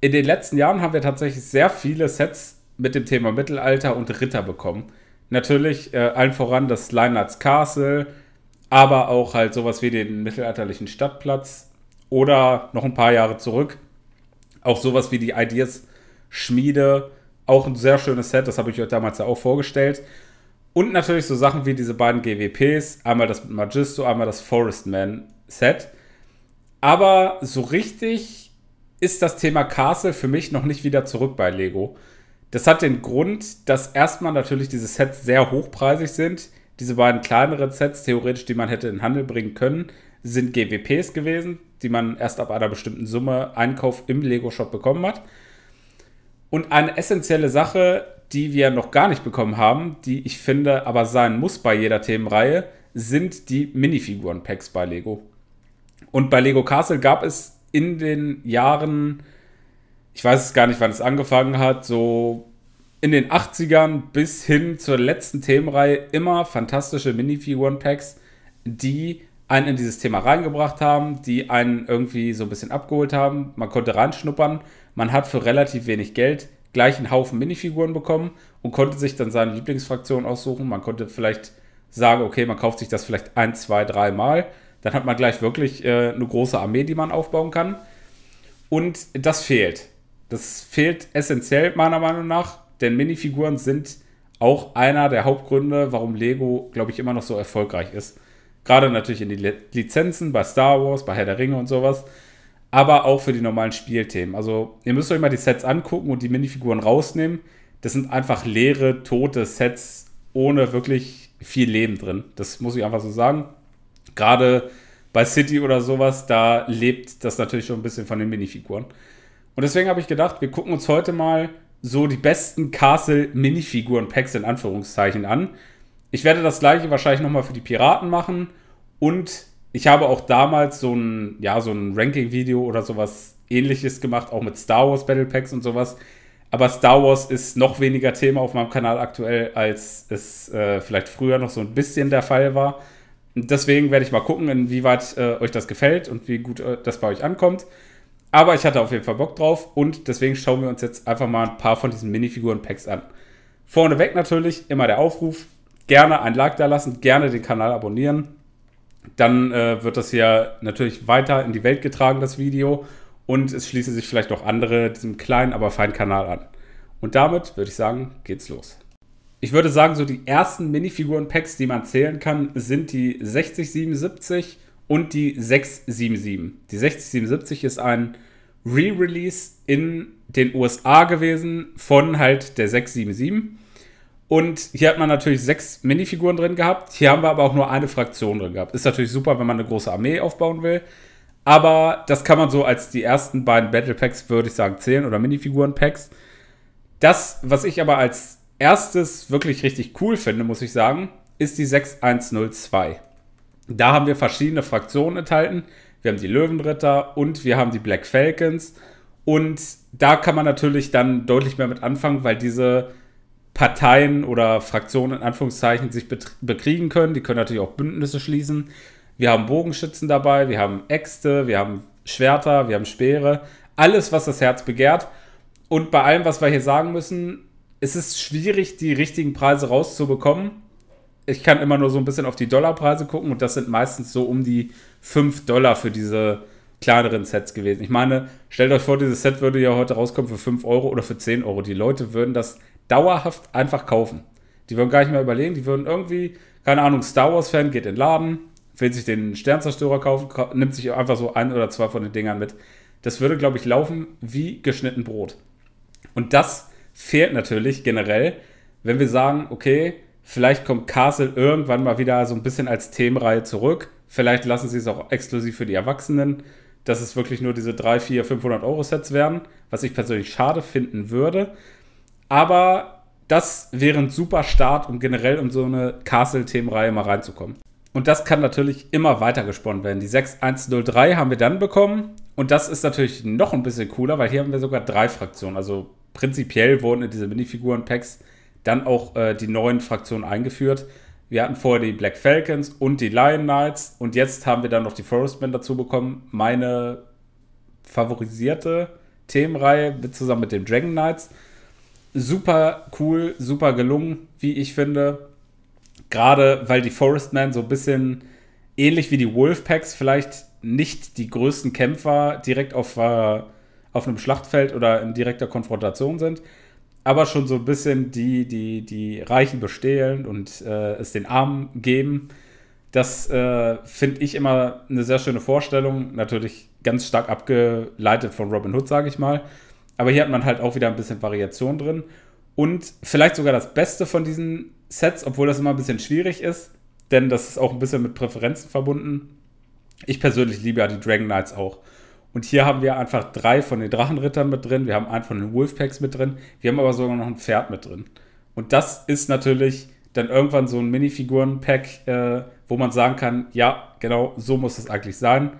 in den letzten Jahren haben wir tatsächlich sehr viele Sets mit dem Thema Mittelalter und Ritter bekommen. Natürlich äh, allen voran das Leinards Castle, aber auch halt sowas wie den mittelalterlichen Stadtplatz oder noch ein paar Jahre zurück auch sowas wie die Ideas Schmiede. Auch ein sehr schönes Set, das habe ich euch damals ja auch vorgestellt. Und natürlich so Sachen wie diese beiden GWPs, einmal das Magisto, einmal das Forestman Set. Aber so richtig ist das Thema Castle für mich noch nicht wieder zurück bei Lego. Das hat den Grund, dass erstmal natürlich diese Sets sehr hochpreisig sind. Diese beiden kleineren Sets, theoretisch, die man hätte in Handel bringen können, sind GWPs gewesen, die man erst ab einer bestimmten Summe Einkauf im Lego-Shop bekommen hat. Und eine essentielle Sache, die wir noch gar nicht bekommen haben, die ich finde aber sein muss bei jeder Themenreihe, sind die Minifiguren-Packs bei Lego. Und bei Lego Castle gab es in den Jahren, ich weiß es gar nicht, wann es angefangen hat, so in den 80ern bis hin zur letzten Themenreihe immer fantastische Minifiguren-Packs, die einen in dieses Thema reingebracht haben, die einen irgendwie so ein bisschen abgeholt haben. Man konnte reinschnuppern, man hat für relativ wenig Geld gleich einen Haufen Minifiguren bekommen und konnte sich dann seine Lieblingsfraktion aussuchen. Man konnte vielleicht sagen, okay, man kauft sich das vielleicht ein, zwei, drei Mal dann hat man gleich wirklich äh, eine große Armee, die man aufbauen kann. Und das fehlt. Das fehlt essentiell meiner Meinung nach, denn Minifiguren sind auch einer der Hauptgründe, warum Lego, glaube ich, immer noch so erfolgreich ist. Gerade natürlich in den Lizenzen, bei Star Wars, bei Herr der Ringe und sowas. Aber auch für die normalen Spielthemen. Also, ihr müsst euch mal die Sets angucken und die Minifiguren rausnehmen. Das sind einfach leere, tote Sets ohne wirklich viel Leben drin. Das muss ich einfach so sagen gerade bei City oder sowas, da lebt das natürlich schon ein bisschen von den Minifiguren. Und deswegen habe ich gedacht, wir gucken uns heute mal so die besten Castle-Minifiguren-Packs in Anführungszeichen an. Ich werde das gleiche wahrscheinlich nochmal für die Piraten machen. Und ich habe auch damals so ein, ja, so ein Ranking-Video oder sowas ähnliches gemacht, auch mit Star Wars Battle Packs und sowas. Aber Star Wars ist noch weniger Thema auf meinem Kanal aktuell, als es äh, vielleicht früher noch so ein bisschen der Fall war deswegen werde ich mal gucken, inwieweit äh, euch das gefällt und wie gut äh, das bei euch ankommt. Aber ich hatte auf jeden Fall Bock drauf und deswegen schauen wir uns jetzt einfach mal ein paar von diesen Minifiguren-Packs an. Vorneweg natürlich immer der Aufruf, gerne ein Like da lassen, gerne den Kanal abonnieren. Dann äh, wird das hier natürlich weiter in die Welt getragen, das Video. Und es schließen sich vielleicht auch andere diesem kleinen, aber feinen Kanal an. Und damit würde ich sagen, geht's los ich würde sagen, so die ersten Minifiguren-Packs, die man zählen kann, sind die 6077 und die 677. Die 6077 ist ein Re-Release in den USA gewesen von halt der 677. Und hier hat man natürlich sechs Minifiguren drin gehabt. Hier haben wir aber auch nur eine Fraktion drin gehabt. Ist natürlich super, wenn man eine große Armee aufbauen will. Aber das kann man so als die ersten beiden Battle Packs, würde ich sagen, zählen oder Minifiguren-Packs. Das, was ich aber als erstes wirklich richtig cool finde, muss ich sagen, ist die 6102. Da haben wir verschiedene Fraktionen enthalten. Wir haben die Löwenritter und wir haben die Black Falcons. Und da kann man natürlich dann deutlich mehr mit anfangen, weil diese Parteien oder Fraktionen in Anführungszeichen sich bekriegen können. Die können natürlich auch Bündnisse schließen. Wir haben Bogenschützen dabei, wir haben Äxte, wir haben Schwerter, wir haben Speere. Alles, was das Herz begehrt. Und bei allem, was wir hier sagen müssen, es ist schwierig, die richtigen Preise rauszubekommen. Ich kann immer nur so ein bisschen auf die Dollarpreise gucken und das sind meistens so um die 5 Dollar für diese kleineren Sets gewesen. Ich meine, stellt euch vor, dieses Set würde ja heute rauskommen für 5 Euro oder für 10 Euro. Die Leute würden das dauerhaft einfach kaufen. Die würden gar nicht mehr überlegen, die würden irgendwie, keine Ahnung, Star Wars-Fan geht in den Laden, will sich den Sternzerstörer kaufen, nimmt sich einfach so ein oder zwei von den Dingern mit. Das würde, glaube ich, laufen wie geschnitten Brot. Und das fehlt natürlich generell, wenn wir sagen, okay, vielleicht kommt Castle irgendwann mal wieder so ein bisschen als Themenreihe zurück. Vielleicht lassen sie es auch exklusiv für die Erwachsenen, dass es wirklich nur diese 3, 4, 500 Euro Sets werden, was ich persönlich schade finden würde. Aber das wäre ein super Start, um generell in so eine Castle-Themenreihe mal reinzukommen. Und das kann natürlich immer weiter gesponnen werden. Die 6103 haben wir dann bekommen. Und das ist natürlich noch ein bisschen cooler, weil hier haben wir sogar drei Fraktionen. Also prinzipiell wurden in diese Minifiguren-Packs dann auch äh, die neuen Fraktionen eingeführt. Wir hatten vorher die Black Falcons und die Lion Knights und jetzt haben wir dann noch die Forestmen dazu bekommen. Meine favorisierte Themenreihe mit, zusammen mit den Dragon Knights. Super cool, super gelungen, wie ich finde. Gerade weil die Forestmen so ein bisschen ähnlich wie die Wolfpacks vielleicht nicht die größten Kämpfer direkt auf äh, auf einem Schlachtfeld oder in direkter Konfrontation sind, aber schon so ein bisschen die, die, die Reichen bestehlen und äh, es den Armen geben. Das äh, finde ich immer eine sehr schöne Vorstellung. Natürlich ganz stark abgeleitet von Robin Hood, sage ich mal. Aber hier hat man halt auch wieder ein bisschen Variation drin. Und vielleicht sogar das Beste von diesen Sets, obwohl das immer ein bisschen schwierig ist, denn das ist auch ein bisschen mit Präferenzen verbunden. Ich persönlich liebe ja die Dragon Knights auch. Und hier haben wir einfach drei von den Drachenrittern mit drin, wir haben einen von den Wolfpacks mit drin, wir haben aber sogar noch ein Pferd mit drin. Und das ist natürlich dann irgendwann so ein Minifiguren-Pack, äh, wo man sagen kann, ja, genau so muss das eigentlich sein.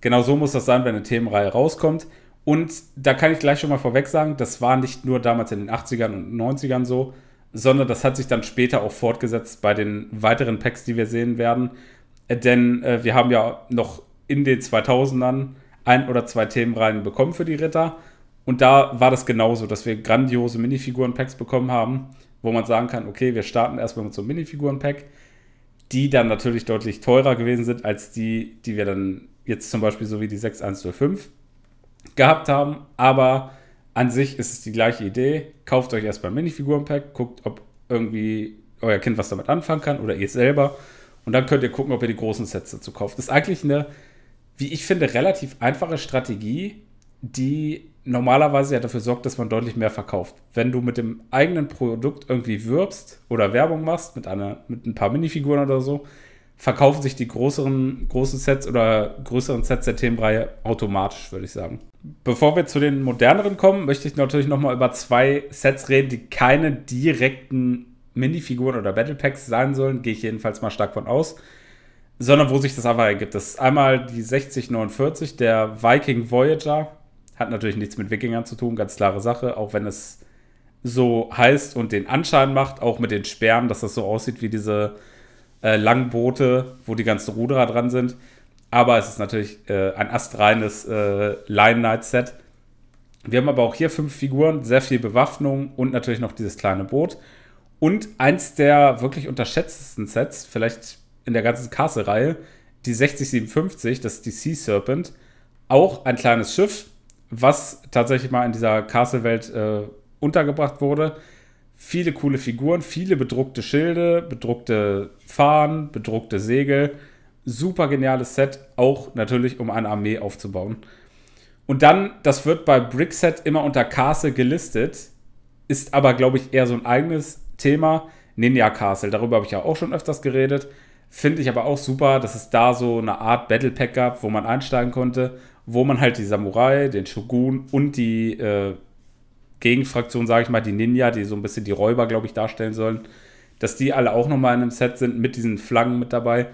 Genau so muss das sein, wenn eine Themenreihe rauskommt. Und da kann ich gleich schon mal vorweg sagen, das war nicht nur damals in den 80ern und 90ern so, sondern das hat sich dann später auch fortgesetzt bei den weiteren Packs, die wir sehen werden. Denn äh, wir haben ja noch in den 2000ern ein oder zwei Themen rein bekommen für die Ritter. Und da war das genauso, dass wir grandiose Minifiguren-Packs bekommen haben, wo man sagen kann, okay, wir starten erstmal mit so einem Minifiguren-Pack, die dann natürlich deutlich teurer gewesen sind als die, die wir dann jetzt zum Beispiel so wie die 6105 gehabt haben. Aber an sich ist es die gleiche Idee. Kauft euch erstmal ein Minifiguren-Pack, guckt, ob irgendwie euer Kind was damit anfangen kann oder ihr selber. Und dann könnt ihr gucken, ob ihr die großen Sets dazu kauft. Das ist eigentlich eine wie ich finde, relativ einfache Strategie, die normalerweise ja dafür sorgt, dass man deutlich mehr verkauft. Wenn du mit dem eigenen Produkt irgendwie wirbst oder Werbung machst mit, einer, mit ein paar Minifiguren oder so, verkaufen sich die größeren, großen Sets oder größeren Sets der Themenreihe automatisch, würde ich sagen. Bevor wir zu den moderneren kommen, möchte ich natürlich nochmal über zwei Sets reden, die keine direkten Minifiguren oder Battlepacks sein sollen, gehe ich jedenfalls mal stark von aus sondern wo sich das aber ergibt. Das ist einmal die 6049, der Viking Voyager. Hat natürlich nichts mit Wikingern zu tun, ganz klare Sache, auch wenn es so heißt und den Anschein macht, auch mit den Sperren, dass das so aussieht wie diese äh, Langboote, wo die ganzen Ruderer dran sind. Aber es ist natürlich äh, ein astreines äh, Line Night Set. Wir haben aber auch hier fünf Figuren, sehr viel Bewaffnung und natürlich noch dieses kleine Boot. Und eins der wirklich unterschätztesten Sets, vielleicht in der ganzen Castle-Reihe, die 6057, das ist die Sea Serpent, auch ein kleines Schiff, was tatsächlich mal in dieser Castle-Welt äh, untergebracht wurde. Viele coole Figuren, viele bedruckte Schilde, bedruckte Fahnen, bedruckte Segel. Super geniales Set, auch natürlich, um eine Armee aufzubauen. Und dann, das wird bei Brickset immer unter Castle gelistet, ist aber, glaube ich, eher so ein eigenes Thema. Ninja Castle, darüber habe ich ja auch schon öfters geredet. Finde ich aber auch super, dass es da so eine Art Battle Pack gab, wo man einsteigen konnte, wo man halt die Samurai, den Shogun und die äh, Gegenfraktion, sage ich mal, die Ninja, die so ein bisschen die Räuber, glaube ich, darstellen sollen, dass die alle auch nochmal in einem Set sind mit diesen Flaggen mit dabei.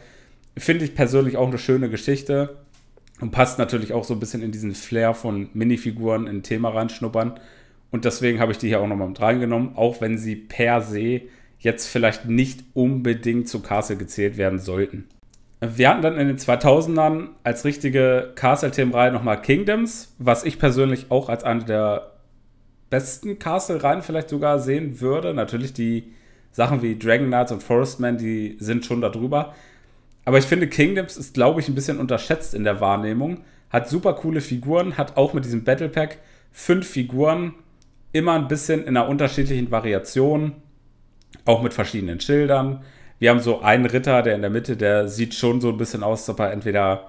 Finde ich persönlich auch eine schöne Geschichte und passt natürlich auch so ein bisschen in diesen Flair von Minifiguren in Thema reinschnuppern. Und deswegen habe ich die hier auch nochmal mit reingenommen, auch wenn sie per se jetzt vielleicht nicht unbedingt zu Castle gezählt werden sollten. Wir hatten dann in den 2000ern als richtige Castle-Themenreihe nochmal Kingdoms, was ich persönlich auch als eine der besten Castle-Reihen vielleicht sogar sehen würde. Natürlich die Sachen wie Dragon Knights und Forestmen, die sind schon darüber. Aber ich finde, Kingdoms ist, glaube ich, ein bisschen unterschätzt in der Wahrnehmung. Hat super coole Figuren, hat auch mit diesem Battle Pack fünf Figuren, immer ein bisschen in einer unterschiedlichen Variation. Auch mit verschiedenen Schildern. Wir haben so einen Ritter, der in der Mitte, der sieht schon so ein bisschen aus, ob er entweder,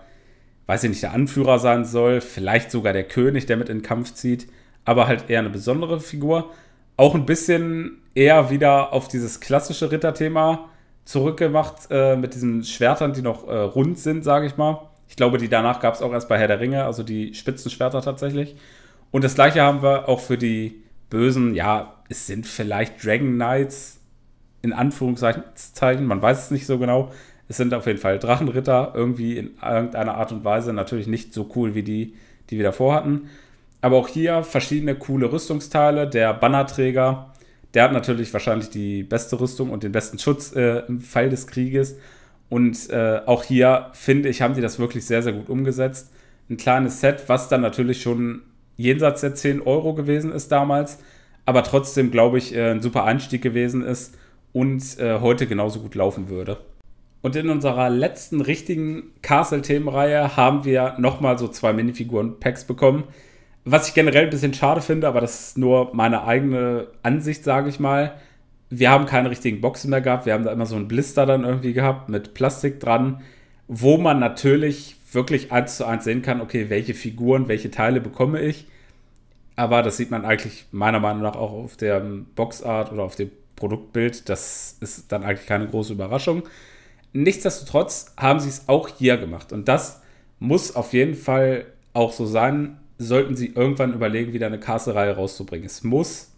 weiß ich nicht, der Anführer sein soll, vielleicht sogar der König, der mit in den Kampf zieht, aber halt eher eine besondere Figur. Auch ein bisschen eher wieder auf dieses klassische Ritterthema zurückgemacht, äh, mit diesen Schwertern, die noch äh, rund sind, sage ich mal. Ich glaube, die danach gab es auch erst bei Herr der Ringe, also die Spitzenschwerter tatsächlich. Und das gleiche haben wir auch für die Bösen. Ja, es sind vielleicht Dragon Knights, in Anführungszeichen, man weiß es nicht so genau, es sind auf jeden Fall Drachenritter, irgendwie in irgendeiner Art und Weise natürlich nicht so cool wie die, die wir davor hatten. Aber auch hier verschiedene coole Rüstungsteile. Der Bannerträger, der hat natürlich wahrscheinlich die beste Rüstung und den besten Schutz äh, im Fall des Krieges. Und äh, auch hier, finde ich, haben die das wirklich sehr, sehr gut umgesetzt. Ein kleines Set, was dann natürlich schon jenseits der 10 Euro gewesen ist damals, aber trotzdem, glaube ich, äh, ein super Einstieg gewesen ist und äh, heute genauso gut laufen würde. Und in unserer letzten richtigen Castle-Themenreihe haben wir nochmal so zwei Minifiguren-Packs bekommen. Was ich generell ein bisschen schade finde, aber das ist nur meine eigene Ansicht, sage ich mal. Wir haben keine richtigen Boxen mehr gehabt. Wir haben da immer so einen Blister dann irgendwie gehabt mit Plastik dran, wo man natürlich wirklich eins zu eins sehen kann, okay, welche Figuren, welche Teile bekomme ich. Aber das sieht man eigentlich meiner Meinung nach auch auf der Boxart oder auf dem Produktbild. Das ist dann eigentlich keine große Überraschung. Nichtsdestotrotz haben sie es auch hier gemacht. Und das muss auf jeden Fall auch so sein, sollten sie irgendwann überlegen, wieder eine Castle-Reihe rauszubringen. Es muss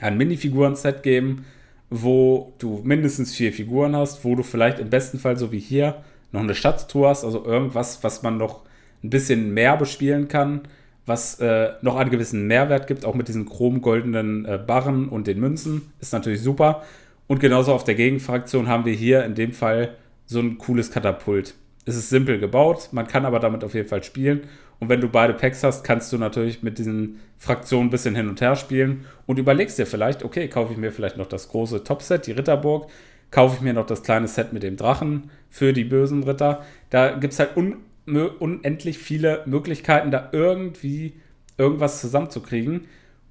ein Minifiguren-Set geben, wo du mindestens vier Figuren hast, wo du vielleicht im besten Fall, so wie hier, noch eine Schatztour hast, also irgendwas, was man noch ein bisschen mehr bespielen kann was äh, noch einen gewissen Mehrwert gibt, auch mit diesen chromgoldenen äh, Barren und den Münzen, ist natürlich super. Und genauso auf der Gegenfraktion haben wir hier in dem Fall so ein cooles Katapult. Es ist simpel gebaut, man kann aber damit auf jeden Fall spielen. Und wenn du beide Packs hast, kannst du natürlich mit diesen Fraktionen ein bisschen hin und her spielen und überlegst dir vielleicht, okay, kaufe ich mir vielleicht noch das große Topset, die Ritterburg, kaufe ich mir noch das kleine Set mit dem Drachen für die bösen Ritter. Da gibt es halt un unendlich viele Möglichkeiten, da irgendwie irgendwas zusammenzukriegen.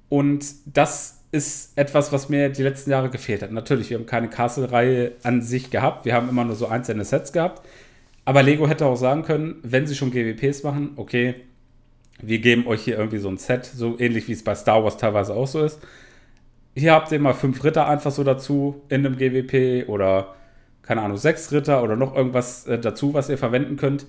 Und das ist etwas, was mir die letzten Jahre gefehlt hat. Natürlich, wir haben keine Castle-Reihe an sich gehabt. Wir haben immer nur so einzelne Sets gehabt. Aber Lego hätte auch sagen können, wenn sie schon GWPs machen, okay, wir geben euch hier irgendwie so ein Set, so ähnlich wie es bei Star Wars teilweise auch so ist. Hier habt ihr mal fünf Ritter einfach so dazu in einem GWP oder keine Ahnung, sechs Ritter oder noch irgendwas äh, dazu, was ihr verwenden könnt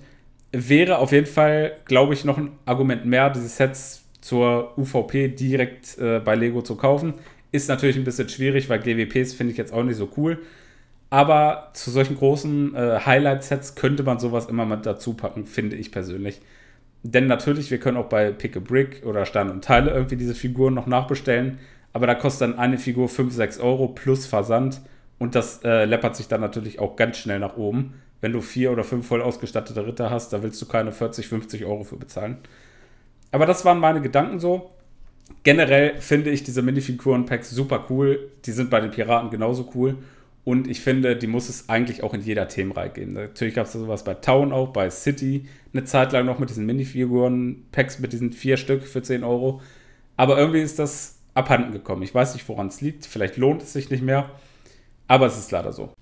wäre auf jeden Fall, glaube ich, noch ein Argument mehr, diese Sets zur UVP direkt äh, bei Lego zu kaufen. Ist natürlich ein bisschen schwierig, weil GWPs finde ich jetzt auch nicht so cool. Aber zu solchen großen äh, Highlight-Sets könnte man sowas immer mit dazu packen, finde ich persönlich. Denn natürlich, wir können auch bei Pick a Brick oder Stein und Teile irgendwie diese Figuren noch nachbestellen. Aber da kostet dann eine Figur 5, 6 Euro plus Versand. Und das äh, läppert sich dann natürlich auch ganz schnell nach oben. Wenn du vier oder fünf voll ausgestattete Ritter hast, da willst du keine 40, 50 Euro für bezahlen. Aber das waren meine Gedanken so. Generell finde ich diese Minifiguren-Packs super cool. Die sind bei den Piraten genauso cool. Und ich finde, die muss es eigentlich auch in jeder Themenreihe geben. Natürlich gab es sowas bei Town auch, bei City eine Zeit lang noch mit diesen Minifiguren-Packs, mit diesen vier Stück für 10 Euro. Aber irgendwie ist das abhanden gekommen. Ich weiß nicht, woran es liegt. Vielleicht lohnt es sich nicht mehr. Aber es ist leider so.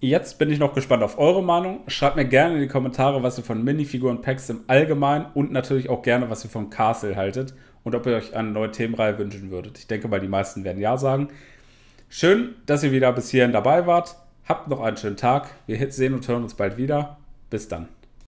Jetzt bin ich noch gespannt auf eure Meinung. Schreibt mir gerne in die Kommentare, was ihr von Minifiguren Packs im Allgemeinen und natürlich auch gerne, was ihr von Castle haltet und ob ihr euch eine neue Themenreihe wünschen würdet. Ich denke mal, die meisten werden ja sagen. Schön, dass ihr wieder bis hierhin dabei wart. Habt noch einen schönen Tag. Wir sehen und hören uns bald wieder. Bis dann.